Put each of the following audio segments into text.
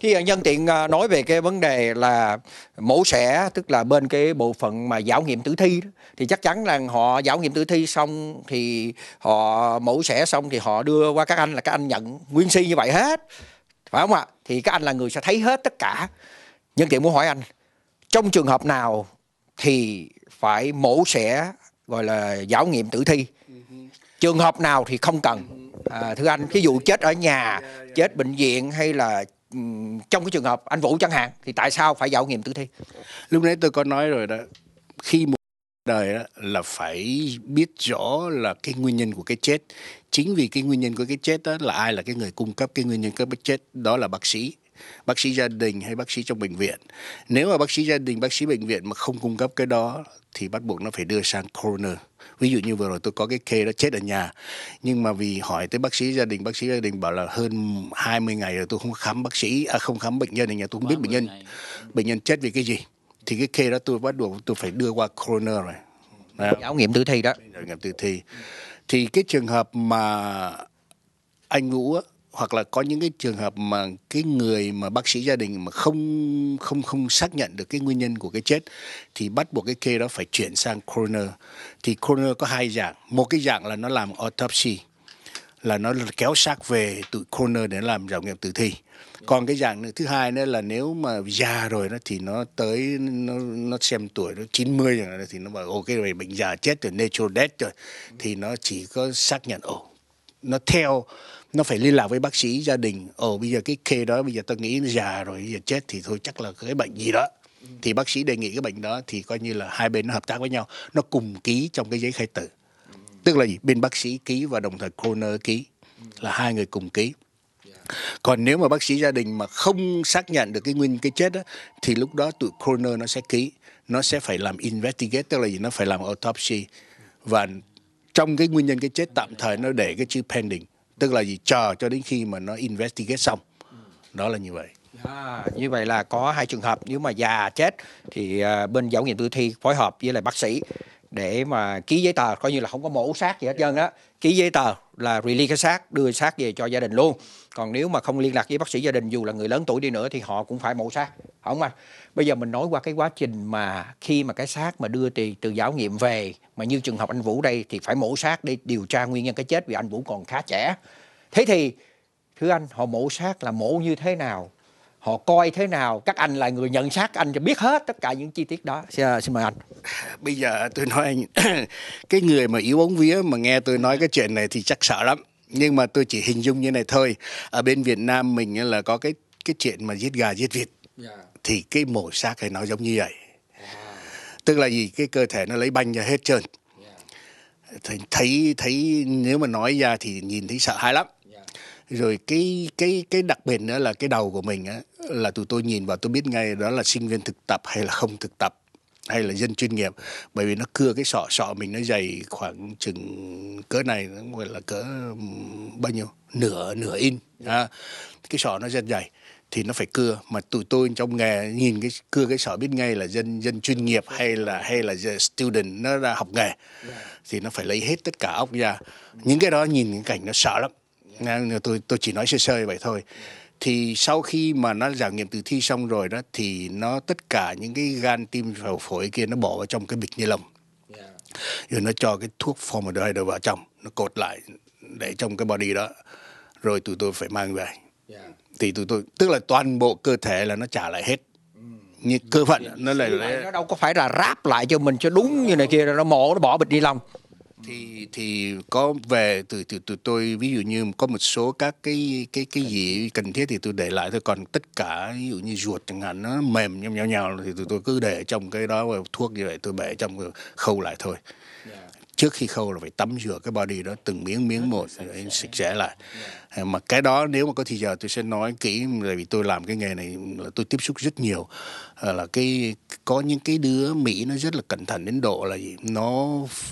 Khi nhân tiện à, nói về cái vấn đề là mổ xẻ tức là bên cái bộ phận mà giáo nghiệm tử thi đó, thì chắc chắn là họ giáo nghiệm tử thi xong thì họ mổ xẻ xong thì họ đưa qua các anh là các anh nhận nguyên si như vậy hết phải không ạ thì các anh là người sẽ thấy hết tất cả nhân tiện muốn hỏi anh trong trường hợp nào thì phải mổ xẻ gọi là giáo nghiệm tử thi trường hợp nào thì không cần à, thưa anh ví dụ chết ở nhà chết bệnh viện hay là trong cái trường hợp anh Vũ chẳng hạn thì tại sao phải khảo nghiệm tử thi? Lúc nãy tôi có nói rồi đó, khi một đời đó, là phải biết rõ là cái nguyên nhân của cái chết. Chính vì cái nguyên nhân của cái chết đó là ai là cái người cung cấp cái nguyên nhân của cái chết đó là bác sĩ bác sĩ gia đình hay bác sĩ trong bệnh viện nếu mà bác sĩ gia đình bác sĩ bệnh viện mà không cung cấp cái đó thì bắt buộc nó phải đưa sang coroner ví dụ như vừa rồi tôi có cái kê đó chết ở nhà nhưng mà vì hỏi tới bác sĩ gia đình bác sĩ gia đình bảo là hơn 20 ngày rồi tôi không khám bác sĩ à không khám bệnh nhân ở nhà tôi không biết bệnh nhân ngày. bệnh nhân chết vì cái gì thì cái kê đó tôi bắt buộc tôi phải đưa qua coroner rồi đó. áo nghiệm tử thi đó nghiệm tử thi thì cái trường hợp mà anh Vũ hoặc là có những cái trường hợp mà cái người mà bác sĩ gia đình mà không không không xác nhận được cái nguyên nhân của cái chết thì bắt buộc cái kê đó phải chuyển sang coroner thì coroner có hai dạng một cái dạng là nó làm autopsy là nó kéo xác về tụi coroner để làm giám nghiệm tử thi còn cái dạng thứ hai nữa là nếu mà già rồi đó thì nó tới nó nó xem tuổi nó 90 rồi thì nó bảo ok cái bệnh già chết rồi natural death rồi thì nó chỉ có xác nhận ồ nó theo nó phải liên lạc với bác sĩ gia đình ồ bây giờ cái kê đó bây giờ tôi nghĩ già rồi bây giờ chết thì thôi chắc là cái bệnh gì đó thì bác sĩ đề nghị cái bệnh đó thì coi như là hai bên nó hợp tác với nhau nó cùng ký trong cái giấy khai tử tức là gì bên bác sĩ ký và đồng thời coroner ký là hai người cùng ký còn nếu mà bác sĩ gia đình mà không xác nhận được cái nguyên cái chết đó, thì lúc đó tụi coroner nó sẽ ký nó sẽ phải làm investigate tức là gì nó phải làm autopsy và trong cái nguyên nhân cái chết tạm thời nó để cái chữ pending tức là gì chờ cho đến khi mà nó investigate xong đó là như vậy À, như vậy là có hai trường hợp nếu mà già chết thì à, bên giáo nghiệm tử thi phối hợp với lại bác sĩ để mà ký giấy tờ coi như là không có mổ xác gì hết trơn á ký giấy tờ là release cái xác đưa xác về cho gia đình luôn còn nếu mà không liên lạc với bác sĩ gia đình dù là người lớn tuổi đi nữa thì họ cũng phải mổ xác không anh bây giờ mình nói qua cái quá trình mà khi mà cái xác mà đưa từ từ giáo nghiệm về mà như trường hợp anh Vũ đây thì phải mổ xác để điều tra nguyên nhân cái chết vì anh Vũ còn khá trẻ thế thì thưa anh họ mổ xác là mổ như thế nào họ coi thế nào các anh là người nhận xác anh cho biết hết tất cả những chi tiết đó xin, à, xin mời anh bây giờ tôi nói anh cái người mà yếu bóng vía mà nghe tôi nói cái chuyện này thì chắc sợ lắm nhưng mà tôi chỉ hình dung như này thôi ở bên Việt Nam mình là có cái cái chuyện mà giết gà giết vịt Dạ. thì cái mổ xác hay nó giống như vậy à. tức là gì cái cơ thể nó lấy banh ra hết trơn dạ. thấy, thấy thấy nếu mà nói ra thì nhìn thấy sợ hãi lắm dạ. rồi cái cái cái đặc biệt nữa là cái đầu của mình á là tụi tôi nhìn vào tôi biết ngay đó là sinh viên thực tập hay là không thực tập hay là dân chuyên nghiệp bởi vì nó cưa cái sọ sọ mình nó dày khoảng chừng cỡ này gọi là cỡ bao nhiêu nửa nửa in à, cái sọ nó rất dày thì nó phải cưa mà tụi tôi trong nghề nhìn cái cưa cái sỏi biết ngay là dân dân chuyên nghiệp hay là hay là student nó là học nghề dạ. thì nó phải lấy hết tất cả ốc ra những cái đó nhìn những cảnh nó sợ lắm nên tôi tôi chỉ nói sơ sơ vậy thôi thì sau khi mà nó giả nghiệm từ thi xong rồi đó thì nó tất cả những cái gan tim phổi phổi kia nó bỏ vào trong cái bịch ni lông dạ. rồi nó cho cái thuốc formaldehyde vào trong nó cột lại để trong cái body đó rồi tụi tôi phải mang về thì tụi tôi tức là toàn bộ cơ thể là nó trả lại hết như cơ phận yeah. nó lại, nó đâu có phải là ráp lại cho mình cho đúng như này kia rồi nó mổ nó bỏ bịch ni lông thì thì có về từ từ tụi tôi ví dụ như có một số các cái cái cái gì cần thiết thì tôi để lại thôi còn tất cả ví dụ như ruột chẳng hạn nó mềm nhào nhào nhào thì tụi tôi cứ để trong cái đó thuốc như vậy tôi bẻ trong khâu lại thôi trước khi khâu là phải tắm rửa cái body đó từng miếng miếng một để sạch sẽ lại dạ. mà cái đó nếu mà có thì giờ tôi sẽ nói kỹ bởi vì tôi làm cái nghề này là tôi tiếp xúc rất nhiều ờ, là cái có những cái đứa mỹ nó rất là cẩn thận đến độ là gì nó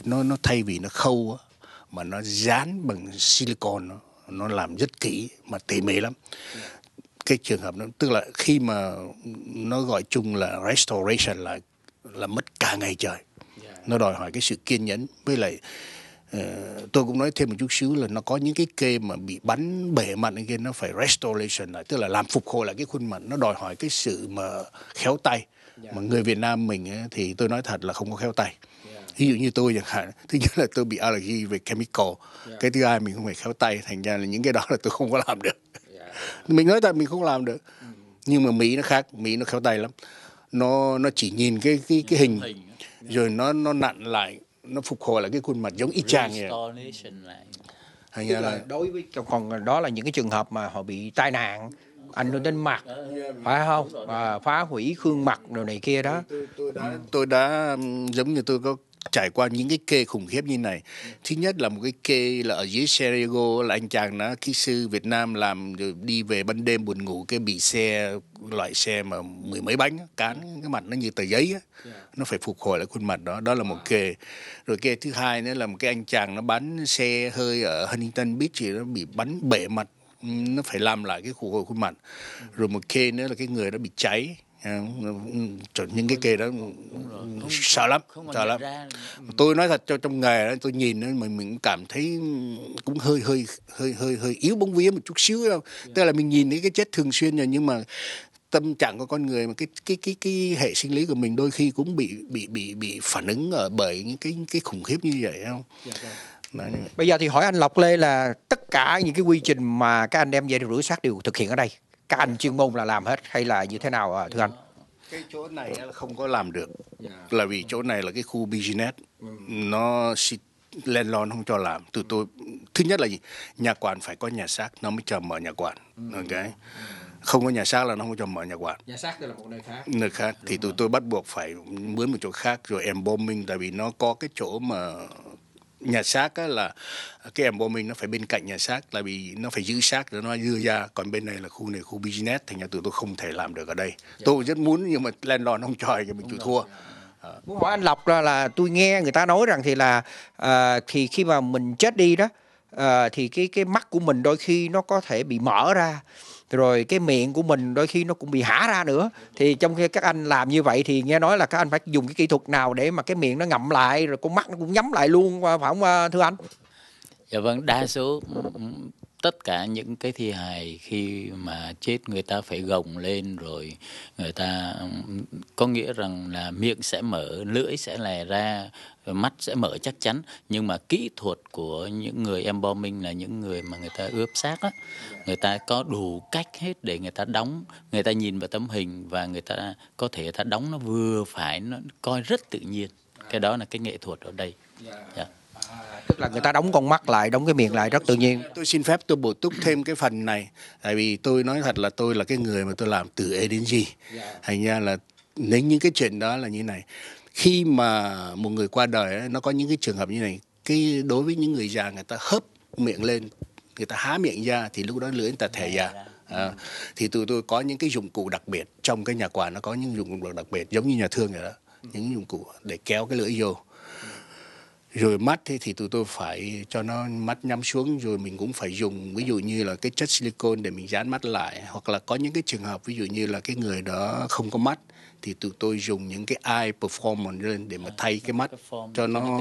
nó nó thay vì nó khâu mà nó dán bằng silicon nó làm rất kỹ mà tỉ mỉ lắm dạ. cái trường hợp đó tức là khi mà nó gọi chung là restoration là là mất cả ngày trời nó đòi hỏi cái sự kiên nhẫn với lại ờ, tôi cũng nói thêm một chút xíu là nó có những cái kê mà bị bắn bể mặt kia nó phải restoration lại tức là làm phục hồi lại cái khuôn mặt nó đòi hỏi cái sự mà khéo tay dạ. mà người Việt Nam mình thì tôi nói thật là không có khéo tay dạ. ví dụ như tôi chẳng hạn thứ nhất là tôi bị allergy về chemical dạ. cái thứ hai mình không phải khéo tay thành ra là những cái đó là tôi không có làm được mình nói thật mình không làm được ừ. nhưng mà Mỹ nó khác Mỹ nó khéo tay lắm nó nó chỉ nhìn cái cái cái hình rồi nó nó nặn lại nó phục hồi lại cái khuôn mặt giống y chang vậy hay là, là đối với còn đó là những cái trường hợp mà họ bị tai nạn ảnh hưởng đến mặt phải không à, phá hủy gương mặt rồi này kia đó tôi, tôi, tôi đã tôi đã giống như tôi có trải qua những cái kê khủng khiếp như này ừ. thứ nhất là một cái kê là ở dưới Seriego là anh chàng nó kỹ sư Việt Nam làm đi về ban đêm buồn ngủ cái bị xe loại xe mà mười mấy bánh cán cái mặt nó như tờ giấy á. nó phải phục hồi lại khuôn mặt đó đó là một kê rồi kê thứ hai nữa là một cái anh chàng nó bắn xe hơi ở Huntington Beach thì nó bị bắn bể mặt nó phải làm lại cái phục hồi khuôn mặt ừ. rồi một kê nữa là cái người nó bị cháy Trời, những cái kia đó ừ, không, sợ lắm không sợ lắm ra... tôi nói thật cho trong nghề đó tôi nhìn nó mình mình cảm thấy cũng hơi hơi hơi hơi hơi yếu bóng vía một chút xíu đâu yeah. Dạ. tức là mình nhìn thấy cái chết thường xuyên rồi nhưng mà tâm trạng của con người mà cái cái cái cái hệ sinh lý của mình đôi khi cũng bị bị bị bị phản ứng ở bởi những cái cái khủng khiếp như vậy không yeah, dạ, yeah. Dạ. Bây giờ thì hỏi anh Lộc Lê là tất cả những cái quy trình mà các anh em về rửa xác đều thực hiện ở đây các anh chuyên môn là làm hết hay là như thế nào thưa dạ. anh? cái chỗ này không có làm được dạ. là vì chỗ này là cái khu business ừ. nó lên lon không cho làm từ tôi thứ nhất là gì nhà quản phải có nhà xác nó mới cho mở nhà quản ừ. ok không có nhà xác là nó không cho mở nhà quản nhà xác là một nơi khác nơi khác thì tụi tôi bắt buộc phải mướn một chỗ khác rồi em embalming tại vì nó có cái chỗ mà nhà xác là à, cái em bộ mình nó phải bên cạnh nhà xác tại vì nó phải giữ xác để nó đưa ra còn bên này là khu này khu business thành nhà tụi tôi không thể làm được ở đây dạ. tôi rất muốn nhưng mà lên đòn không trời thì mình chịu thua dạ. ờ. muốn hỏi anh lộc là, là tôi nghe người ta nói rằng thì là à, thì khi mà mình chết đi đó à, thì cái cái mắt của mình đôi khi nó có thể bị mở ra rồi cái miệng của mình đôi khi nó cũng bị hả ra nữa thì trong khi các anh làm như vậy thì nghe nói là các anh phải dùng cái kỹ thuật nào để mà cái miệng nó ngậm lại rồi con mắt nó cũng nhắm lại luôn phải không à, thưa anh dạ vâng đa số tất cả những cái thi hài khi mà chết người ta phải gồng lên rồi người ta có nghĩa rằng là miệng sẽ mở lưỡi sẽ lè ra mắt sẽ mở chắc chắn nhưng mà kỹ thuật của những người embalming là những người mà người ta ướp xác á người ta có đủ cách hết để người ta đóng người ta nhìn vào tấm hình và người ta có thể ta đóng nó vừa phải nó coi rất tự nhiên cái đó là cái nghệ thuật ở đây yeah. Dạ. Dạ tức là người ta đóng con mắt lại đóng cái miệng lại rất tự nhiên tôi xin phép tôi bổ túc thêm cái phần này tại vì tôi nói thật là tôi là cái người mà tôi làm từ A đến G dạ. thành ra là nếu những cái chuyện đó là như này khi mà một người qua đời nó có những cái trường hợp như này cái đối với những người già người ta hớp miệng lên người ta há miệng ra thì lúc đó lưỡi người ta thể ra À, thì tụi tôi có những cái dụng cụ đặc biệt trong cái nhà quà nó có những dụng cụ đặc biệt giống như nhà thương vậy đó những dụng cụ để kéo cái lưỡi vô rồi mắt thì, thì tụi tôi phải cho nó mắt nhắm xuống rồi mình cũng phải dùng ví dụ như là cái chất silicon để mình dán mắt lại hoặc là có những cái trường hợp ví dụ như là cái người đó không có mắt thì tụi tôi dùng những cái eye performance lên để mà à, thay cái mắt cho nó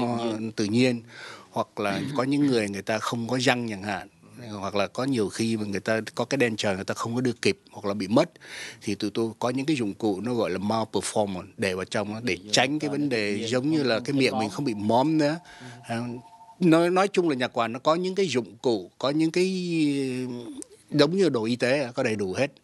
tự nhiên hoặc là có những người người ta không có răng chẳng hạn hoặc là có nhiều khi mà người ta có cái đen trời người ta không có đưa kịp hoặc là bị mất thì tụi tôi có những cái dụng cụ nó gọi là malperformance để vào trong để tránh cái vấn đề giống như là cái miệng mình không bị móm nữa ừ. à, nói nói chung là nhà quản nó có những cái dụng cụ có những cái giống như đồ y tế có đầy đủ hết